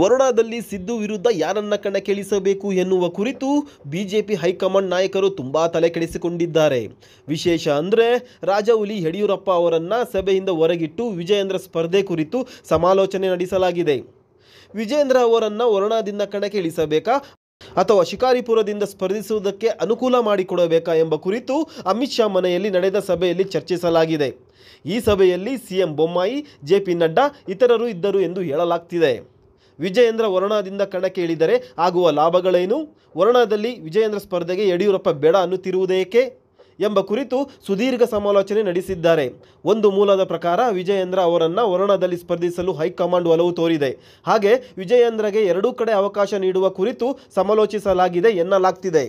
ವರುಣಾದಲ್ಲಿ ಸಿದ್ದು ವಿರುದ್ಧ ಯಾರನ್ನ ಕಣಕ್ಕಿಳಿಸಬೇಕು ಎನ್ನುವ ಕುರಿತು ಬಿಜೆಪಿ ಹೈಕಮಾಂಡ್ ನಾಯಕರು ತುಂಬಾ ತಲೆ ಕೆಡಿಸಿಕೊಂಡಿದ್ದಾರೆ ವಿಶೇಷ ಅಂದರೆ ರಾಜವುಲಿ ಯಡಿಯೂರಪ್ಪ ಅವರನ್ನ ಸಭೆಯಿಂದ ಹೊರಗಿಟ್ಟು ವಿಜಯೇಂದ್ರ ಸ್ಪರ್ಧೆ ಕುರಿತು ಸಮಾಲೋಚನೆ ನಡೆಸಲಾಗಿದೆ ವಿಜಯೇಂದ್ರ ಅವರನ್ನ ವರುಣಾದಿಂದ ಕಣಕ್ಕೆ ಇಳಿಸಬೇಕಾ ಅಥವಾ ಶಿಕಾರಿಪುರದಿಂದ ಸ್ಪರ್ಧಿಸುವುದಕ್ಕೆ ಅನುಕೂಲ ಮಾಡಿಕೊಡಬೇಕಾ ಎಂಬ ಕುರಿತು ಅಮಿತ್ ಶಾ ಮನೆಯಲ್ಲಿ ನಡೆದ ಸಭೆಯಲ್ಲಿ ಚರ್ಚಿಸಲಾಗಿದೆ ಈ ಸಭೆಯಲ್ಲಿ CM Bommai J P Nadda ಇತರರು ಇದ್ದರು ಎಂದು ಹೇಳಲಾಗ್ತಿದೆ ವಿಜಯೇಂದ್ರ ವರುಣಾದಿಂದ ಕಣಕ್ಕೆ ಇಳಿದರೆ ಆಗುವ ಲಾಭಗಳೇನು ವರುಣಾದಲ್ಲಿ ವಿಜಯೇಂದ್ರ ಸ್ಪರ್ಧೆಗೆ ಯಡಿಯೂರಪ್ಪ ಬೇಡ ಅನ್ನುತ್ತಿರುವುದೇಕೆ ಎಂಬ ಕುರಿತು ಸುದೀರ್ಘ ಸಮಾಲೋಚನೆ ನಡೆಸಿದ್ದಾರೆ ಒಂದು ಮೂಲದ ಪ್ರಕಾರ ವಿಜಯೇಂದ್ರ ಅವರನ್ನು ವರುಣದಲ್ಲಿ ಸ್ಪರ್ಧಿಸಲು ಹೈಕಮಾಂಡ್ ಒಲವು ತೋರಿದೆ ಹಾಗೆ ವಿಜಯೇಂದ್ರಗೆ ಎರಡೂ ಕಡೆ ಅವಕಾಶ ನೀಡುವ ಕುರಿತು ಸಮಾಲೋಚಿಸಲಾಗಿದೆ ಎನ್ನಲಾಗ್ತಿದೆ